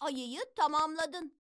Ayıyı tamamladın.